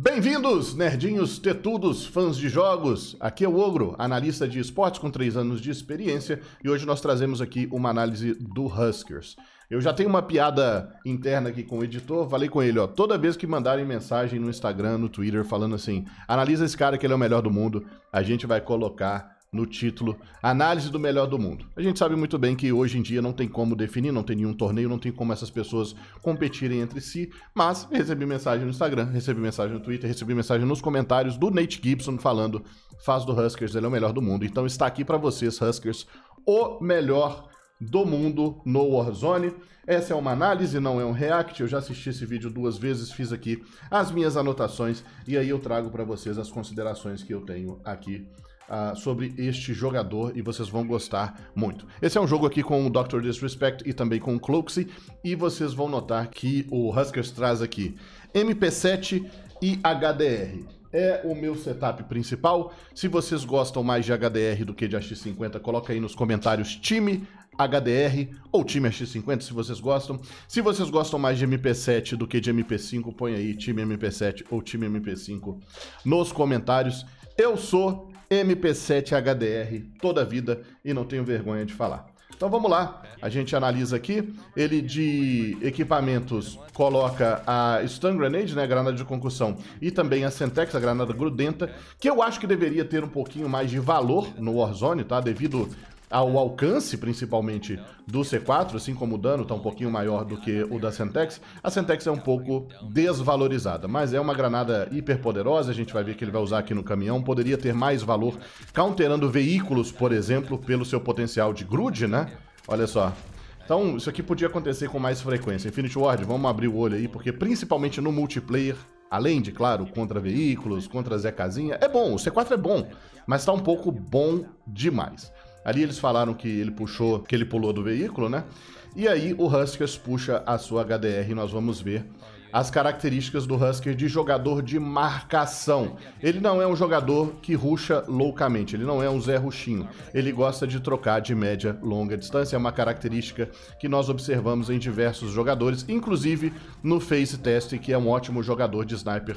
Bem-vindos, nerdinhos, tetudos, fãs de jogos. Aqui é o Ogro, analista de esportes com 3 anos de experiência, e hoje nós trazemos aqui uma análise do Huskers. Eu já tenho uma piada interna aqui com o editor, falei com ele, ó, toda vez que mandarem mensagem no Instagram, no Twitter, falando assim, analisa esse cara que ele é o melhor do mundo, a gente vai colocar no título Análise do Melhor do Mundo. A gente sabe muito bem que hoje em dia não tem como definir, não tem nenhum torneio, não tem como essas pessoas competirem entre si, mas recebi mensagem no Instagram, recebi mensagem no Twitter, recebi mensagem nos comentários do Nate Gibson falando: faz do Huskers, ele é o melhor do mundo. Então está aqui para vocês, Huskers, o melhor do mundo no Warzone. Essa é uma análise, não é um react. Eu já assisti esse vídeo duas vezes, fiz aqui as minhas anotações e aí eu trago para vocês as considerações que eu tenho aqui uh, sobre este jogador e vocês vão gostar muito. Esse é um jogo aqui com o Dr. Disrespect e também com o Cloaksy, e vocês vão notar que o Huskers traz aqui MP7 e HDR é o meu setup principal. Se vocês gostam mais de HDR do que de AX50, coloca aí nos comentários time HDR ou time AX50 se vocês gostam. Se vocês gostam mais de MP7 do que de MP5, põe aí time MP7 ou time MP5 nos comentários. Eu sou MP7HDR toda a vida e não tenho vergonha de falar. Então vamos lá, a gente analisa aqui. Ele de equipamentos coloca a Stun Grenade, né, a granada de concussão, e também a Sentex, a granada grudenta, que eu acho que deveria ter um pouquinho mais de valor no Warzone, tá? Devido ao alcance, principalmente, do C4, assim como o dano está um pouquinho maior do que o da Sentex, a Sentex é um pouco desvalorizada, mas é uma granada hiper poderosa, a gente vai ver que ele vai usar aqui no caminhão, poderia ter mais valor counterando veículos, por exemplo, pelo seu potencial de grude, né? Olha só, então, isso aqui podia acontecer com mais frequência. Infinity Ward, vamos abrir o olho aí, porque principalmente no multiplayer, além de, claro, contra veículos, contra Zé Casinha, é bom, o C4 é bom, mas tá um pouco bom demais. Ali eles falaram que ele puxou, que ele pulou do veículo, né? E aí o Huskers puxa a sua HDR e nós vamos ver as características do Husker de jogador de marcação. Ele não é um jogador que ruxa loucamente, ele não é um Zé Ruxinho. Ele gosta de trocar de média longa distância, é uma característica que nós observamos em diversos jogadores, inclusive no Face Test, que é um ótimo jogador de sniper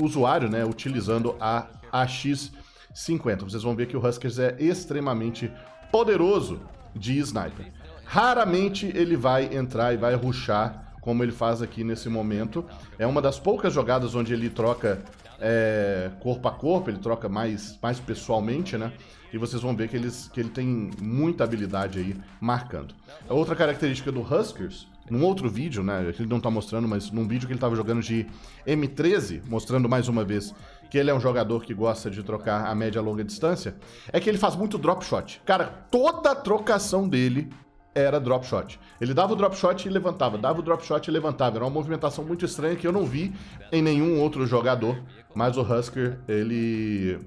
usuário, né, utilizando a AX 50. Vocês vão ver que o Huskers é extremamente poderoso de sniper. Raramente ele vai entrar e vai ruxar, como ele faz aqui nesse momento. É uma das poucas jogadas onde ele troca é, corpo a corpo, ele troca mais, mais pessoalmente, né? E vocês vão ver que, eles, que ele tem muita habilidade aí marcando. Outra característica do Huskers, num outro vídeo, né? Ele não tá mostrando, mas num vídeo que ele tava jogando de M13, mostrando mais uma vez que ele é um jogador que gosta de trocar a média longa distância, é que ele faz muito drop shot. Cara, toda a trocação dele era drop shot. Ele dava o drop shot e levantava, dava o drop shot e levantava. Era uma movimentação muito estranha que eu não vi em nenhum outro jogador, mas o Husker ele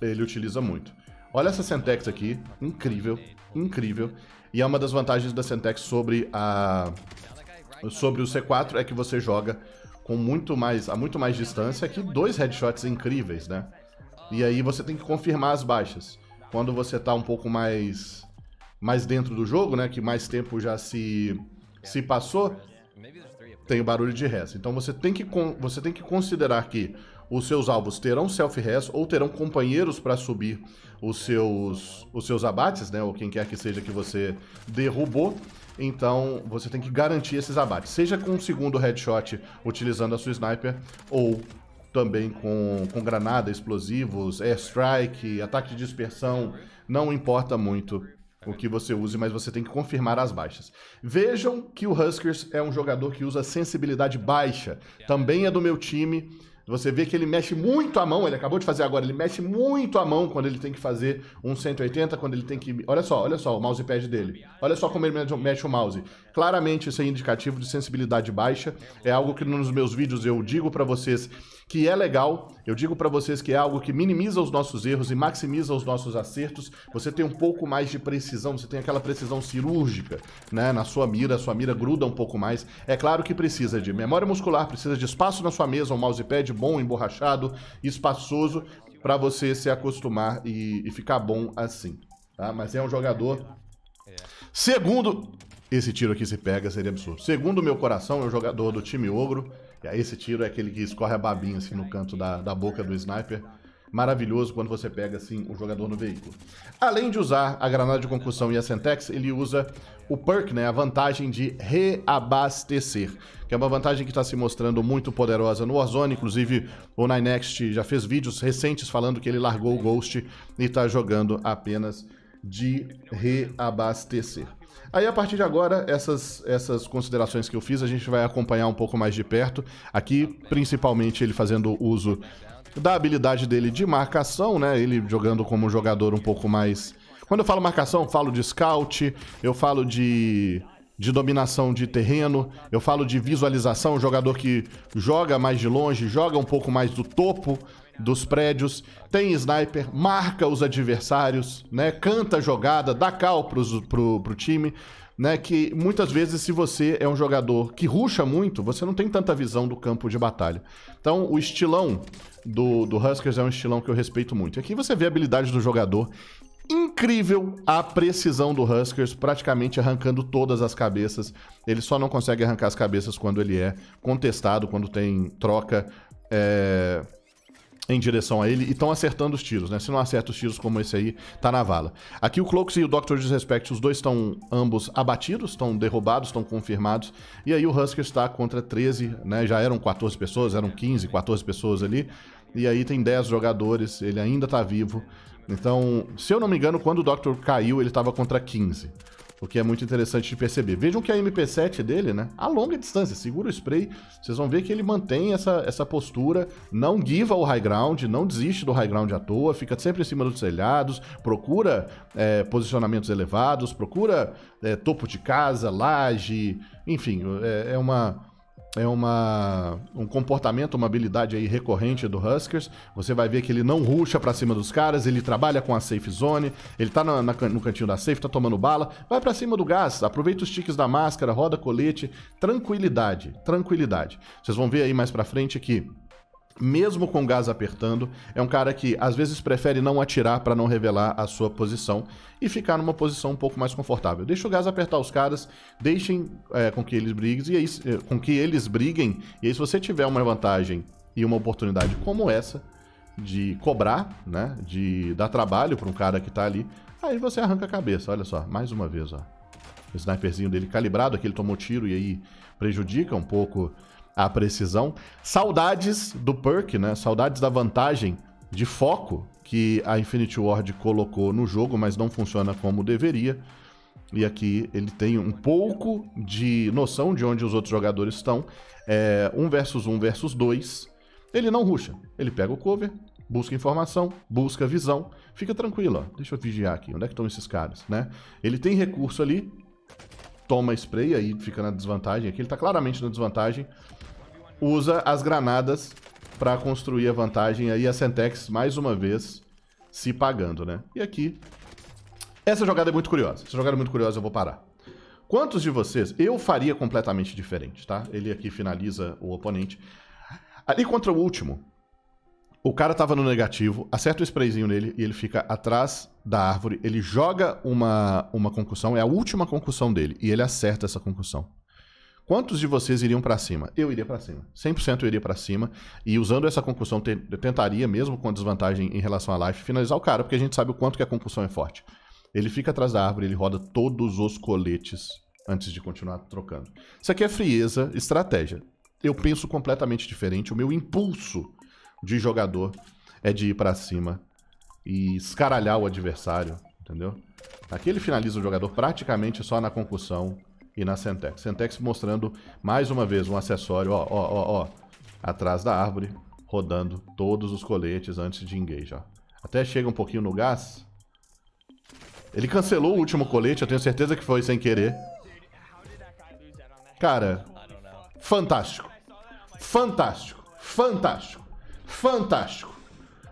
ele utiliza muito. Olha essa Sentex aqui, incrível, incrível. E é uma das vantagens da Sentex sobre a sobre o C4 é que você joga com muito mais, a muito mais distância que dois headshots incríveis, né? E aí você tem que confirmar as baixas. Quando você tá um pouco mais mais dentro do jogo, né, que mais tempo já se se passou, tem barulho de res. Então você tem que você tem que considerar que os seus alvos terão self res ou terão companheiros para subir os seus os seus abates, né, ou quem quer que seja que você derrubou. Então você tem que garantir esses abates, seja com um segundo headshot utilizando a sua sniper ou também com, com granada, explosivos, airstrike, ataque de dispersão, não importa muito o que você use, mas você tem que confirmar as baixas. Vejam que o Huskers é um jogador que usa sensibilidade baixa. Também é do meu time, você vê que ele mexe muito a mão, ele acabou de fazer agora, ele mexe muito a mão quando ele tem que fazer um 180, quando ele tem que. Olha só, olha só o mousepad dele. Olha só como ele mexe o mouse. Claramente isso é indicativo de sensibilidade baixa. É algo que nos meus vídeos eu digo para vocês que é legal. Eu digo para vocês que é algo que minimiza os nossos erros e maximiza os nossos acertos. Você tem um pouco mais de precisão, você tem aquela precisão cirúrgica, né, na sua mira, a sua mira gruda um pouco mais. É claro que precisa de memória muscular, precisa de espaço na sua mesa, um mousepad bom, emborrachado, espaçoso, para você se acostumar e, e, ficar bom assim. Tá? Mas é um jogador. Segundo. Esse tiro aqui se pega, seria absurdo. Segundo meu coração, é o jogador do time Ogro. E aí esse tiro é aquele que escorre a babinha assim no canto da, da boca do sniper maravilhoso quando você pega assim o jogador no veículo. Além de usar a granada de concussão e a Sentex, ele usa o perk, né, a vantagem de reabastecer, que é uma vantagem que está se mostrando muito poderosa no Warzone, inclusive o Ninext já fez vídeos recentes falando que ele largou o Ghost e está jogando apenas de reabastecer. Aí, a partir de agora, essas, essas considerações que eu fiz, a gente vai acompanhar um pouco mais de perto. Aqui, principalmente, ele fazendo uso da habilidade dele de marcação, né? Ele jogando como um jogador um pouco mais. Quando eu falo marcação, eu falo de scout, eu falo de de dominação de terreno, eu falo de visualização, um jogador que joga mais de longe, joga um pouco mais do topo dos prédios, tem sniper, marca os adversários, né? Canta a jogada, dá cal pros, pro, pro time né? Que muitas vezes, se você é um jogador que ruxa muito, você não tem tanta visão do campo de batalha. Então, o estilão do, do Huskers é um estilão que eu respeito muito. Aqui é você vê a habilidade do jogador. Incrível a precisão do Huskers, praticamente arrancando todas as cabeças. Ele só não consegue arrancar as cabeças quando ele é contestado, quando tem troca. É em direção a ele e estão acertando os tiros, né? Se não acerta os tiros como esse aí, tá na vala. Aqui o Clox e o Doctor Disrespect, os dois estão ambos abatidos, estão derrubados, estão confirmados. E aí o Husker está contra 13, né? Já eram 14 pessoas, eram 15, 14 pessoas ali. E aí tem 10 jogadores, ele ainda tá vivo. Então, se eu não me engano, quando o Doctor caiu, ele estava contra 15 o que é muito interessante de perceber. Vejam que a MP7 dele, né, a longa distância, segura o spray, vocês vão ver que ele mantém essa, essa postura, não guiva o high ground, não desiste do high ground à toa, fica sempre em cima dos telhados, procura é, posicionamentos elevados, procura é, topo de casa, laje, enfim, é, é uma é uma, um comportamento, uma habilidade aí recorrente do Huskers. Você vai ver que ele não ruxa para cima dos caras, ele trabalha com a safe zone, ele tá na, na, no cantinho da safe, tá tomando bala, vai para cima do gás, aproveita os tiques da máscara, roda colete, tranquilidade, tranquilidade. Vocês vão ver aí mais para frente que mesmo com o gás apertando, é um cara que às vezes prefere não atirar para não revelar a sua posição e ficar numa posição um pouco mais confortável. Deixa o gás apertar os caras, deixem é, com que eles briguem e aí, é, com que eles briguem. E aí, se você tiver uma vantagem e uma oportunidade como essa de cobrar, né, de dar trabalho para um cara que está ali, aí você arranca a cabeça. Olha só, mais uma vez, ó. O sniperzinho dele calibrado, aquele ele tomou tiro e aí prejudica um pouco a precisão. Saudades do perk, né? Saudades da vantagem de foco que a Infinity Ward colocou no jogo, mas não funciona como deveria. E aqui ele tem um pouco de noção de onde os outros jogadores estão. É, um versus um versus dois. Ele não ruxa. Ele pega o cover, busca informação, busca visão. Fica tranquilo, ó. Deixa eu vigiar aqui. Onde é que estão esses caras, né? Ele tem recurso ali toma spray, aí fica na desvantagem. Aqui ele tá claramente na desvantagem. Usa as granadas para construir a vantagem. Aí a Sentex, mais uma vez, se pagando, né? E aqui, essa jogada é muito curiosa. Essa jogada é muito curiosa, eu vou parar. Quantos de vocês... Eu faria completamente diferente, tá? Ele aqui finaliza o oponente. Ali contra o último, o cara tava no negativo, acerta o sprayzinho nele e ele fica atrás da árvore. Ele joga uma, uma concussão, é a última concussão dele, e ele acerta essa concussão. Quantos de vocês iriam para cima? Eu iria para cima. 100% eu iria para cima. E usando essa concussão, te, tentaria, mesmo com desvantagem em relação à life, finalizar o cara, porque a gente sabe o quanto que a concussão é forte. Ele fica atrás da árvore, ele roda todos os coletes antes de continuar trocando. Isso aqui é frieza, estratégia. Eu penso completamente diferente. O meu impulso de jogador é de ir para cima e escaralhar o adversário, entendeu? Aqui ele finaliza o jogador praticamente só na concussão e na Sentex. Sentex mostrando mais uma vez um acessório, ó, ó, ó, ó, atrás da árvore, rodando todos os coletes antes de engage, ó. Até chega um pouquinho no gás. Ele cancelou o último colete, eu tenho certeza que foi sem querer. Cara, fantástico. Fantástico. Fantástico. Fantástico.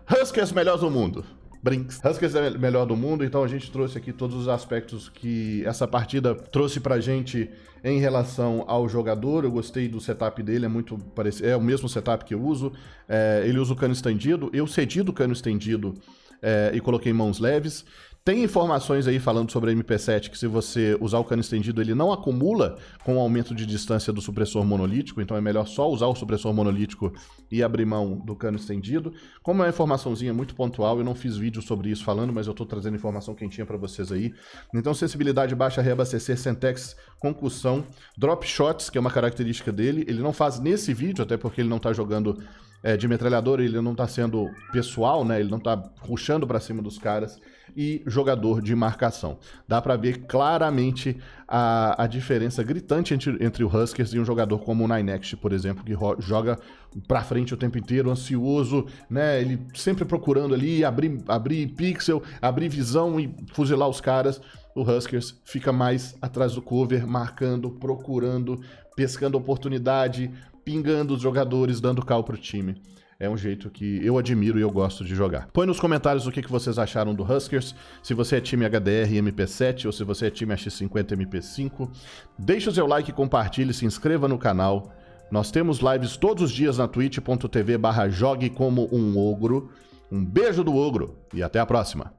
Huskers é melhores do mundo. Brinks. Huskers é melhor do mundo, então a gente trouxe aqui todos os aspectos que essa partida trouxe pra gente em relação ao jogador. Eu gostei do setup dele, é muito parecido, é o mesmo setup que eu uso. É, ele usa o cano estendido, eu cedi do cano estendido é, e coloquei mãos leves. Tem informações aí falando sobre a MP7 que se você usar o cano estendido, ele não acumula com o aumento de distância do supressor monolítico, então é melhor só usar o supressor monolítico e abrir mão do cano estendido. Como é uma informaçãozinha muito pontual, eu não fiz vídeo sobre isso falando, mas eu estou trazendo informação quentinha para vocês aí. Então, sensibilidade baixa, reabastecer, Sentex, concussão, drop shots, que é uma característica dele. Ele não faz nesse vídeo, até porque ele não está jogando é, de metralhadora, ele não tá sendo pessoal, né? Ele não tá ruxando para cima dos caras. E jogador de marcação. Dá para ver claramente a, a diferença gritante entre, entre o Huskers e um jogador como o Ninext, por exemplo, que joga para frente o tempo inteiro, ansioso, né? Ele sempre procurando ali abrir, abrir pixel, abrir visão e fuzilar os caras. O Huskers fica mais atrás do cover, marcando, procurando, pescando oportunidade, pingando os jogadores, dando cal pro time. É um jeito que eu admiro e eu gosto de jogar. Põe nos comentários o que, que vocês acharam do Huskers, se você é time HDR MP7 ou se você é time AX50 MP5. Deixe o seu like, compartilhe, se inscreva no canal. Nós temos lives todos os dias na twitch.tv barra jogue como um ogro. Um beijo do ogro e até a próxima!